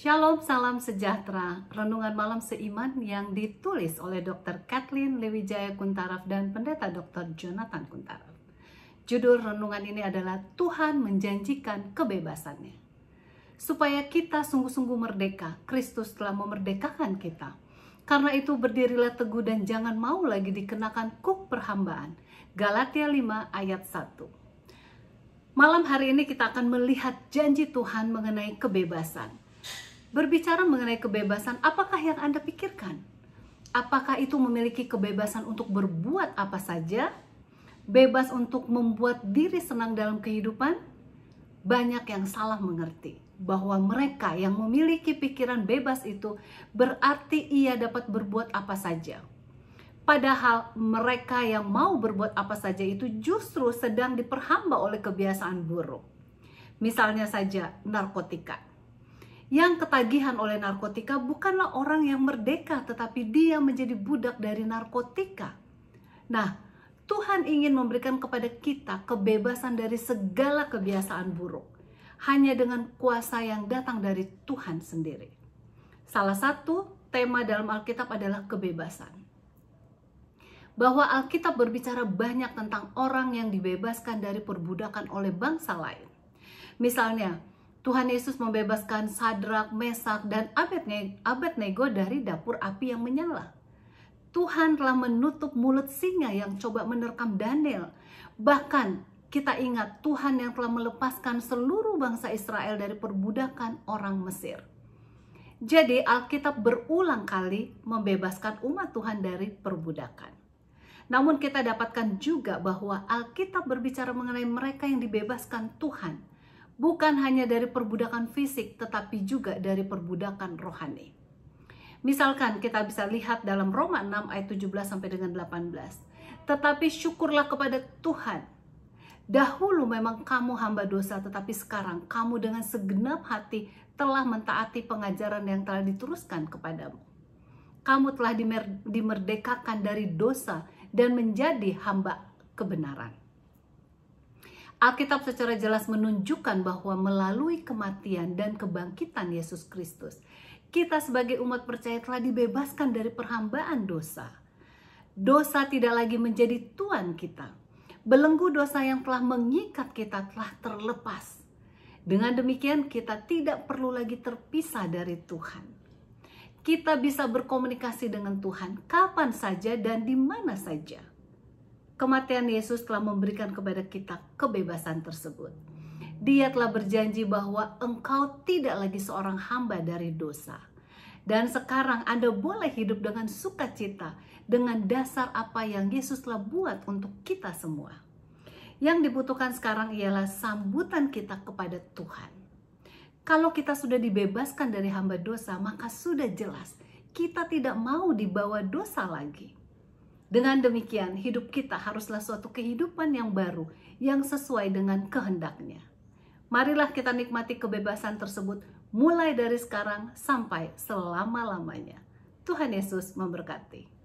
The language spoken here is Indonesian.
Shalom, salam sejahtera. Renungan malam seiman yang ditulis oleh Dr. Kathleen Lewijaya Kuntaraf dan Pendeta Dr. Jonathan Kuntaraf. Judul renungan ini adalah Tuhan menjanjikan kebebasannya. Supaya kita sungguh-sungguh merdeka, Kristus telah memerdekakan kita. Karena itu berdirilah teguh dan jangan mau lagi dikenakan kuk perhambaan. Galatia 5 ayat 1. Malam hari ini kita akan melihat janji Tuhan mengenai kebebasan Berbicara mengenai kebebasan, apakah yang Anda pikirkan? Apakah itu memiliki kebebasan untuk berbuat apa saja? Bebas untuk membuat diri senang dalam kehidupan? Banyak yang salah mengerti bahwa mereka yang memiliki pikiran bebas itu berarti ia dapat berbuat apa saja. Padahal mereka yang mau berbuat apa saja itu justru sedang diperhamba oleh kebiasaan buruk. Misalnya saja narkotika yang ketagihan oleh narkotika bukanlah orang yang merdeka, tetapi dia menjadi budak dari narkotika. Nah, Tuhan ingin memberikan kepada kita kebebasan dari segala kebiasaan buruk, hanya dengan kuasa yang datang dari Tuhan sendiri. Salah satu tema dalam Alkitab adalah kebebasan. Bahwa Alkitab berbicara banyak tentang orang yang dibebaskan dari perbudakan oleh bangsa lain. Misalnya, Tuhan Yesus membebaskan Sadrak, Mesak, dan Abednego dari dapur api yang menyala. Tuhan telah menutup mulut singa yang coba menerkam Daniel. Bahkan kita ingat Tuhan yang telah melepaskan seluruh bangsa Israel dari perbudakan orang Mesir. Jadi Alkitab berulang kali membebaskan umat Tuhan dari perbudakan. Namun kita dapatkan juga bahwa Alkitab berbicara mengenai mereka yang dibebaskan Tuhan bukan hanya dari perbudakan fisik tetapi juga dari perbudakan rohani. Misalkan kita bisa lihat dalam Roma 6 ayat 17 sampai dengan 18. Tetapi syukurlah kepada Tuhan. Dahulu memang kamu hamba dosa tetapi sekarang kamu dengan segenap hati telah mentaati pengajaran yang telah diteruskan kepadamu. Kamu telah dimerdekakan dari dosa dan menjadi hamba kebenaran. Alkitab secara jelas menunjukkan bahwa melalui kematian dan kebangkitan Yesus Kristus, kita sebagai umat percaya telah dibebaskan dari perhambaan dosa. Dosa tidak lagi menjadi tuan kita. Belenggu dosa yang telah mengikat kita telah terlepas. Dengan demikian, kita tidak perlu lagi terpisah dari Tuhan kita bisa berkomunikasi dengan Tuhan kapan saja dan di mana saja. Kematian Yesus telah memberikan kepada kita kebebasan tersebut. Dia telah berjanji bahwa engkau tidak lagi seorang hamba dari dosa. Dan sekarang Anda boleh hidup dengan sukacita dengan dasar apa yang Yesus telah buat untuk kita semua. Yang dibutuhkan sekarang ialah sambutan kita kepada Tuhan. Kalau kita sudah dibebaskan dari hamba dosa, maka sudah jelas kita tidak mau dibawa dosa lagi. Dengan demikian, hidup kita haruslah suatu kehidupan yang baru, yang sesuai dengan kehendaknya. Marilah kita nikmati kebebasan tersebut mulai dari sekarang sampai selama-lamanya. Tuhan Yesus memberkati.